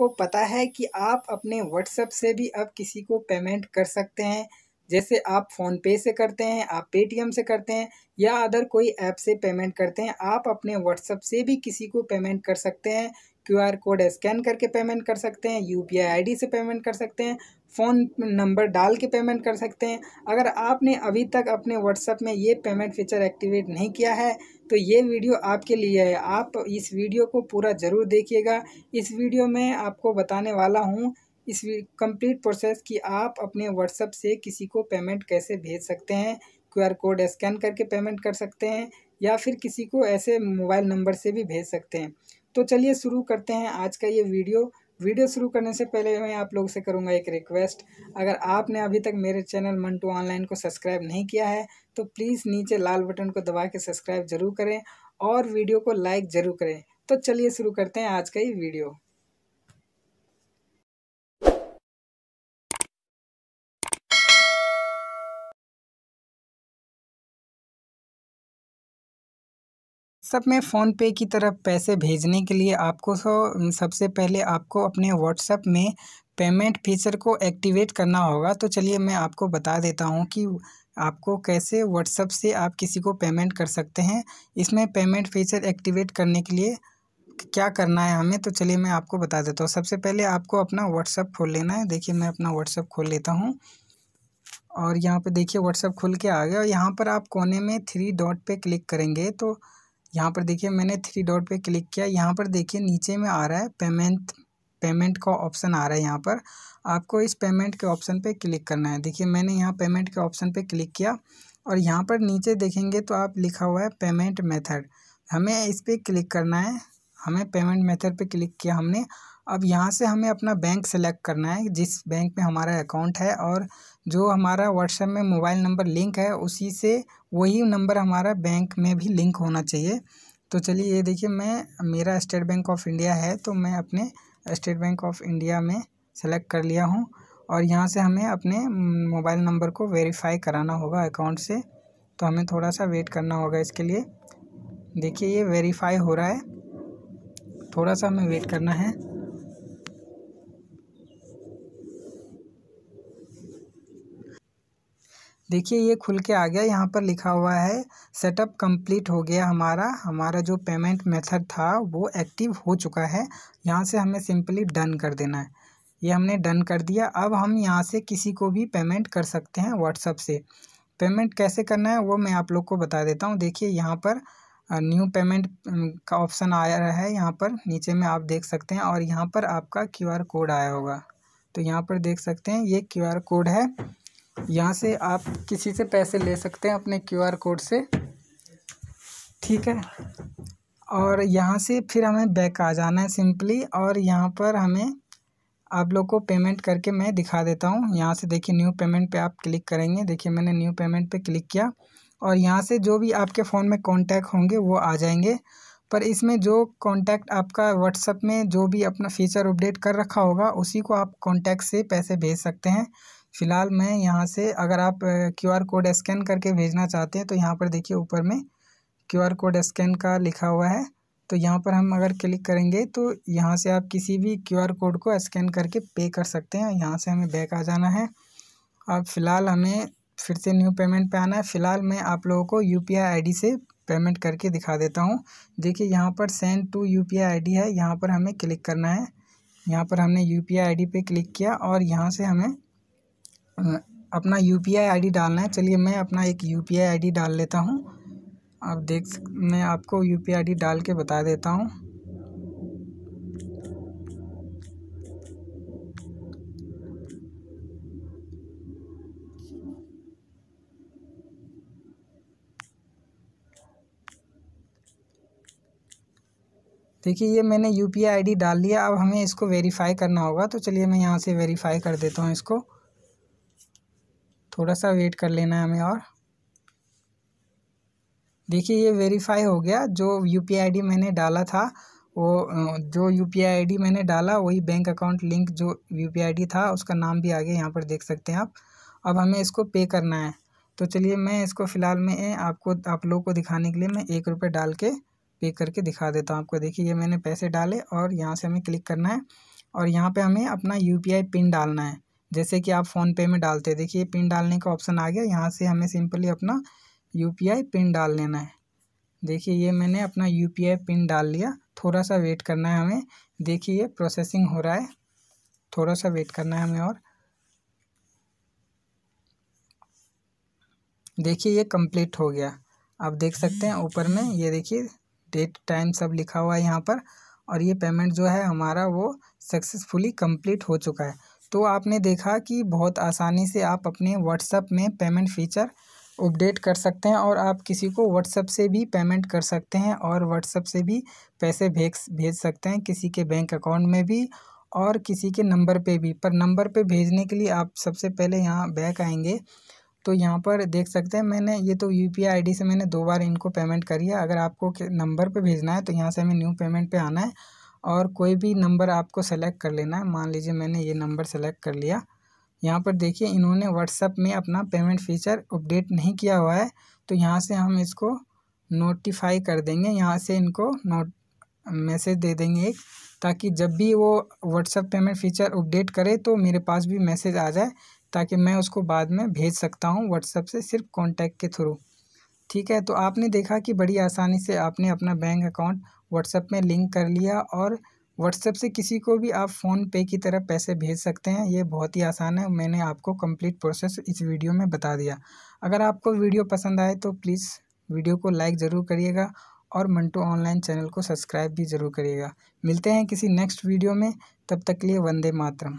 आपको पता है कि आप अपने व्हाट्सएप से भी अब किसी को पेमेंट कर सकते हैं जैसे आप फ़ोन पे से करते हैं आप पेटीएम से करते हैं या अदर कोई ऐप से पेमेंट करते हैं आप अपने व्हाट्सअप से भी किसी को पेमेंट कर सकते हैं क्यूआर कोड स्कैन करके पेमेंट कर सकते हैं यूपीआई आईडी से पेमेंट कर सकते हैं फ़ोन नंबर डाल के पेमेंट कर सकते हैं अगर आपने अभी तक अपने व्हाट्सअप में ये पेमेंट फीचर एक्टिवेट नहीं किया है तो ये वीडियो आपके लिए है आप इस वीडियो को पूरा ज़रूर देखिएगा इस वीडियो में आपको बताने वाला हूँ इस कंप्लीट प्रोसेस की आप अपने व्हाट्सअप से किसी को पेमेंट कैसे भेज सकते हैं क्यूआर कोड स्कैन करके पेमेंट कर सकते हैं या फिर किसी को ऐसे मोबाइल नंबर से भी भेज सकते हैं तो चलिए शुरू करते हैं आज का ये वीडियो वीडियो शुरू करने से पहले मैं आप लोगों से करूंगा एक रिक्वेस्ट अगर आपने अभी तक मेरे चैनल मंटू ऑनलाइन को सब्सक्राइब नहीं किया है तो प्लीज़ नीचे लाल बटन को दबा के सब्सक्राइब जरूर करें और वीडियो को लाइक ज़रूर करें तो चलिए शुरू करते हैं आज का ये वीडियो सब में फ़ोनपे की तरफ पैसे भेजने के लिए आपको सो सबसे पहले आपको अपने व्हाट्सएप में पेमेंट फीचर को एक्टिवेट करना होगा तो चलिए मैं आपको बता देता हूँ कि आपको कैसे व्हाट्सएप से आप किसी को पेमेंट कर सकते हैं इसमें पेमेंट फीचर एक्टिवेट करने के लिए क्या करना है हमें तो चलिए मैं आपको बता देता हूँ सबसे पहले आपको अपना व्हाट्सअप खोल लेना है देखिए मैं अपना व्हाट्सअप खोल लेता हूँ और यहाँ पे देखिए व्हाट्सअप खुल के आ गया और यहाँ पर आप कोने में थ्री डॉट पे क्लिक करेंगे तो यहाँ पर देखिए मैंने थ्री डॉट पे क्लिक किया यहाँ पर देखिए नीचे में आ रहा है पेमेंट पेमेंट का ऑप्शन आ रहा है यहाँ पर आपको इस पेमेंट के ऑप्शन पे क्लिक करना है देखिए मैंने यहाँ पेमेंट के ऑप्शन पे क्लिक किया और यहाँ पर नीचे देखेंगे तो आप लिखा हुआ है पेमेंट मेथड हमें इस पर क्लिक करना है हमें पेमेंट मेथड पे क्लिक किया हमने अब यहाँ से हमें अपना बैंक सेलेक्ट करना है जिस बैंक में हमारा अकाउंट है और जो हमारा व्हाट्सएप में मोबाइल नंबर लिंक है उसी से वही नंबर हमारा बैंक में भी लिंक होना चाहिए तो चलिए ये देखिए मैं मेरा स्टेट बैंक ऑफ इंडिया है तो मैं अपने स्टेट बैंक ऑफ इंडिया में सेलेक्ट कर लिया हूँ और यहाँ से हमें अपने मोबाइल नंबर को वेरीफाई कराना होगा अकाउंट से तो हमें थोड़ा सा वेट करना होगा इसके लिए देखिए ये वेरीफाई हो रहा है थोड़ा सा हमें वेट करना है देखिए ये खुल के आ गया यहाँ पर लिखा हुआ है सेटअप कंप्लीट हो गया हमारा हमारा जो पेमेंट मेथड था वो एक्टिव हो चुका है यहाँ से हमें सिंपली डन कर देना है ये हमने डन कर दिया अब हम यहाँ से किसी को भी पेमेंट कर सकते हैं व्हाट्सअप से पेमेंट कैसे करना है वो मैं आप लोग को बता देता हूँ देखिए यहाँ पर न्यू पेमेंट का ऑप्शन आया रहा है यहाँ पर नीचे में आप देख सकते हैं और यहाँ पर आपका क्यूआर कोड आया होगा तो यहाँ पर देख सकते हैं ये क्यूआर कोड है यहाँ से आप किसी से पैसे ले सकते हैं अपने क्यू आर कोड से ठीक है और यहाँ से फिर हमें बैक आ जाना है सिंपली और यहाँ पर हमें आप लोग को पेमेंट करके मैं दिखा देता हूँ यहाँ से देखिए न्यू पेमेंट पे आप क्लिक करेंगे देखिए मैंने न्यू पेमेंट पे क्लिक किया और यहाँ से जो भी आपके फ़ोन में कॉन्टैक्ट होंगे वो आ जाएंगे पर इसमें जो कॉन्टैक्ट आपका व्हाट्सअप में जो भी अपना फ़ीचर अपडेट कर रखा होगा उसी को आप कॉन्टैक्ट से पैसे भेज सकते हैं फ़िलहाल मैं यहाँ से अगर आप क्यू आर कोड स्कैन करके भेजना चाहते हैं तो यहाँ पर देखिए ऊपर में क्यू आर कोड स्कैन का लिखा हुआ है तो यहाँ पर हम अगर क्लिक करेंगे तो यहाँ से आप किसी भी क्यू आर कोड को स्कैन करके पे कर सकते हैं यहाँ से हमें बैक आ जाना है अब फ़िलहाल हमें फिर से न्यू पेमेंट पे आना है फ़िलहाल मैं आप लोगों को U P I I D से पेमेंट करके दिखा देता हूँ देखिए यहाँ पर send to U P I I D है यहाँ पर हमें क्लिक करना है यहाँ पर हमने U P I I D पे क्लिक किया और यहाँ से हमें अपना U P I I D डालना है चलिए मैं अपना एक U P I I D डाल लेता हूँ आप देख सक मैं आपको U P I I D डाल के बता देता हूँ देखिए ये मैंने U P I I D डाल लिया अब हमें इसको वेरीफाई करना होगा तो चलिए मैं यहाँ से वेरीफाई कर देता हूँ इसको थोड़ा सा वेट कर लेना है हमें और देखिए ये वेरीफाई हो गया जो यू पी आई डी मैंने डाला था वो जो यू पी आई डी मैंने डाला वही बैंक अकाउंट लिंक जो यू पी आई डी था उसका नाम भी आगे यहाँ पर देख सकते हैं आप अब हमें इसको पे करना है तो चलिए मैं इसको फ़िलहाल में आपको आप लोगों को दिखाने के लिए मैं एक रुपये डाल के पे करके दिखा देता हूँ आपको देखिए ये मैंने पैसे डाले और यहाँ से हमें क्लिक करना है और यहाँ पे हमें अपना यू पिन डालना है जैसे कि आप फ़ोनपे में डालते हैं देखिए पिन डालने का ऑप्शन आ गया यहाँ से हमें सिंपली अपना यू पिन डाल लेना है देखिए ये मैंने अपना यू पिन डाल लिया थोड़ा सा वेट करना है हमें देखिए ये प्रोसेसिंग हो रहा है थोड़ा सा वेट करना है हमें और देखिए ये कंप्लीट हो गया आप देख सकते हैं ऊपर में ये देखिए डेट टाइम सब लिखा हुआ है यहाँ पर और ये पेमेंट जो है हमारा वो सक्सेसफुली कंप्लीट हो चुका है तो आपने देखा कि बहुत आसानी से आप अपने व्हाट्सअप में पेमेंट फ़ीचर अपडेट कर सकते हैं और आप किसी को व्हाट्सअप से भी पेमेंट कर सकते हैं और व्हाट्सअप से भी पैसे भेज भेज सकते हैं किसी के बैंक अकाउंट में भी और किसी के नंबर पे भी पर नंबर पे भेजने के लिए आप सबसे पहले यहाँ बैक आएंगे तो यहाँ पर देख सकते हैं मैंने ये तो यू पी आई से मैंने दो बार इनको पेमेंट करी है अगर आपको नंबर पर भेजना है तो यहाँ से हमें न्यू पेमेंट पर पे आना है और कोई भी नंबर आपको सेलेक्ट कर लेना है मान लीजिए मैंने ये नंबर सेलेक्ट कर लिया यहाँ पर देखिए इन्होंने व्हाट्सअप में अपना पेमेंट फीचर अपडेट नहीं किया हुआ है तो यहाँ से हम इसको नोटिफाई कर देंगे यहाँ से इनको नोट मैसेज दे देंगे एक ताकि जब भी वो व्हाट्सअप पेमेंट फीचर अपडेट करे तो मेरे पास भी मैसेज आ जाए ताकि मैं उसको बाद में भेज सकता हूँ व्हाट्सअप से सिर्फ कॉन्टैक्ट के थ्रू ठीक है तो आपने देखा कि बड़ी आसानी से आपने अपना बैंक अकाउंट व्हाट्सएप में लिंक कर लिया और व्हाट्सएप से किसी को भी आप फ़ोन पे की तरह पैसे भेज सकते हैं ये बहुत ही आसान है मैंने आपको कंप्लीट प्रोसेस इस वीडियो में बता दिया अगर आपको वीडियो पसंद आए तो प्लीज़ वीडियो को लाइक ज़रूर करिएगा और मंटू ऑनलाइन चैनल को सब्सक्राइब भी ज़रूर करिएगा मिलते हैं किसी नेक्स्ट वीडियो में तब तक लिए वंदे मातरम